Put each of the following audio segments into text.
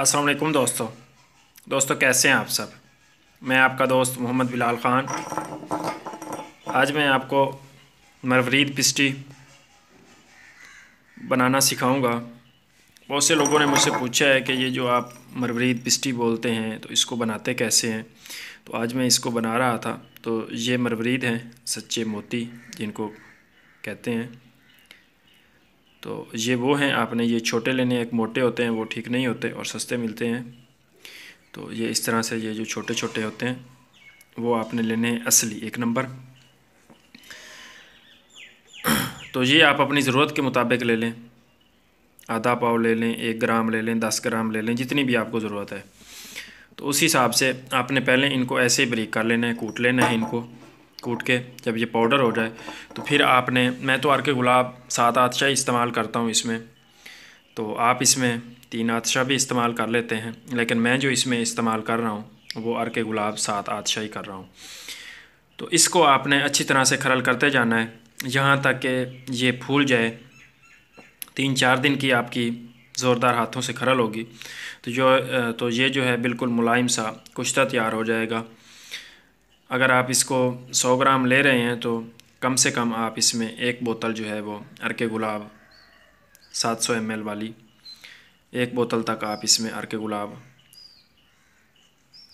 अस्सलाम वालेकुम दोस्तों दोस्तों कैसे हैं आप सब मैं आपका दोस्त मोहम्मद बिलाल ख़ान आज मैं आपको मरवरीद पिस्टी बनाना सिखाऊंगा बहुत से लोगों ने मुझसे पूछा है कि ये जो आप मरवरीद पिस्टी बोलते हैं तो इसको बनाते कैसे हैं तो आज मैं इसको बना रहा था तो ये मरवरीद हैं सच्चे मोती जिनको कहते हैं तो ये वो हैं आपने ये छोटे लेने एक मोटे होते हैं वो ठीक नहीं होते और सस्ते मिलते हैं तो ये इस तरह से ये जो छोटे छोटे होते हैं वो आपने लेने हैं असली एक नंबर तो ये आप अपनी ज़रूरत के मुताबिक ले लें आधा पाव ले लें एक ग्राम ले लें दस ग्राम ले लें जितनी भी आपको ज़रूरत है तो उस हिसाब से आपने पहले इनको ऐसे ही ब्रेक कर लेना है कूट लेना है इनको कूट के जब ये पाउडर हो जाए तो फिर आपने मैं तो आर के गुलाब सात आदशा इस्तेमाल करता हूँ इसमें तो आप इसमें तीन आदशा भी इस्तेमाल कर लेते हैं लेकिन मैं जो इसमें इस्तेमाल कर रहा हूँ वो आर के गुलाब सात आदशा ही कर रहा हूँ तो इसको आपने अच्छी तरह से खरल करते जाना है यहाँ तक कि ये फूल जाए तीन चार दिन की आपकी ज़ोरदार हाथों से खरल होगी तो जो तो ये जो है बिल्कुल मुलायम सा कुश्ता तैयार हो जाएगा अगर आप इसको 100 ग्राम ले रहे हैं तो कम से कम आप इसमें एक बोतल जो है वो अरके गुलाब 700 एम वाली एक बोतल तक आप इसमें अरके गुलाब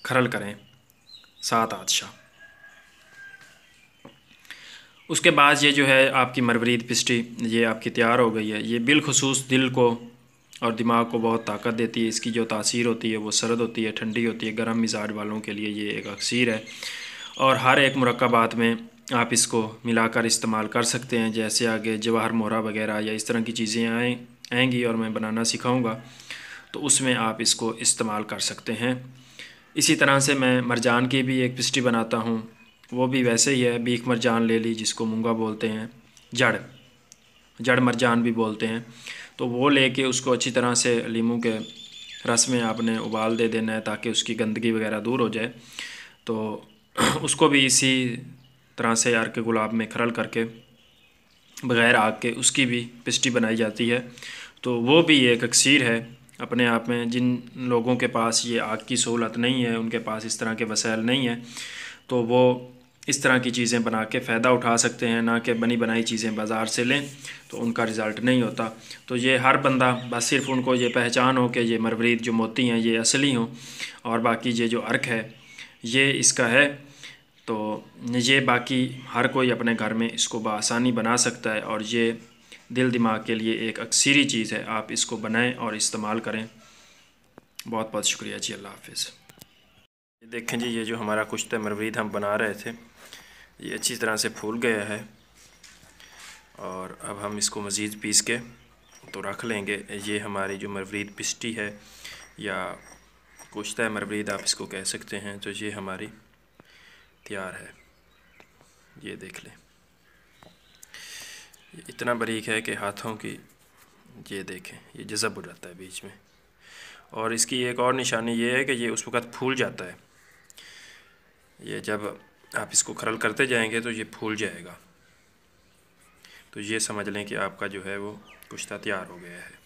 खरल करें सात आदशा उसके बाद ये जो है आपकी मरवरीद पिस्टी ये आपकी तैयार हो गई है ये बिलखसूस दिल को और दिमाग को बहुत ताकत देती है इसकी जो तासीर होती है वो सरद होती है ठंडी होती है गर्म मिजाज वालों के लिए ये एक अक्सर है और हर एक मरकबात में आप इसको मिलाकर इस्तेमाल कर सकते हैं जैसे आगे जवाहर मोहरा वगैरह या इस तरह की चीज़ें आए आएंगी और मैं बनाना सिखाऊंगा तो उसमें आप इसको इस्तेमाल कर सकते हैं इसी तरह से मैं मरजान की भी एक पिस्टी बनाता हूँ वो भी वैसे ही है बीख मरजान ले ली जिसको मूँगा बोलते हैं जड़ जड़ मरजान भी बोलते हैं तो वो लेके उसको अच्छी तरह से लीमू के रस में आपने उबाल दे देना है ताकि उसकी गंदगी वगैरह दूर हो जाए तो उसको भी इसी तरह से यार के गुलाब में खरल करके बग़ैर आग के उसकी भी पिस्टी बनाई जाती है तो वो भी एक अक्सर है अपने आप में जिन लोगों के पास ये आग की सहूलत नहीं है उनके पास इस तरह के वसाइल नहीं हैं तो वो इस तरह की चीज़ें बना के फ़ायदा उठा सकते हैं ना कि बनी बनाई चीज़ें बाज़ार से लें तो उनका रिज़ल्ट नहीं होता तो ये हर बंदा बस सिर्फ उनको ये पहचान हो कि ये मरवरीद जो मोती हैं ये असली हों और बाकी ये जो अर्क है ये इसका है तो ये बाकी हर कोई अपने घर में इसको बसानी बना सकता है और ये दिल दिमाग के लिए एक अक्सरी चीज़ है आप इसको बनाएं और इस्तेमाल करें बहुत बहुत शुक्रिया जी अल्लाह हाफिज़ देखें जी ये जो हमारा कुश्त मरवीद हम बना रहे थे ये अच्छी तरह से फूल गया है और अब हम इसको मज़ीद पीस के तो रख लेंगे ये हमारी जो मरवरीद पिस्टी है या कुश्त मरवरीद आप इसको कह सकते हैं तो ये हमारी इख्तियार है ये देख लें इतना बारीक है कि हाथों की ये देखें ये जज़ब हो जाता है बीच में और इसकी एक और निशानी ये है कि ये उस वक़्त फूल जाता है ये जब आप इसको खरल करते जाएंगे तो ये फूल जाएगा तो ये समझ लें कि आपका जो है वो कुश्ता तैयार हो गया है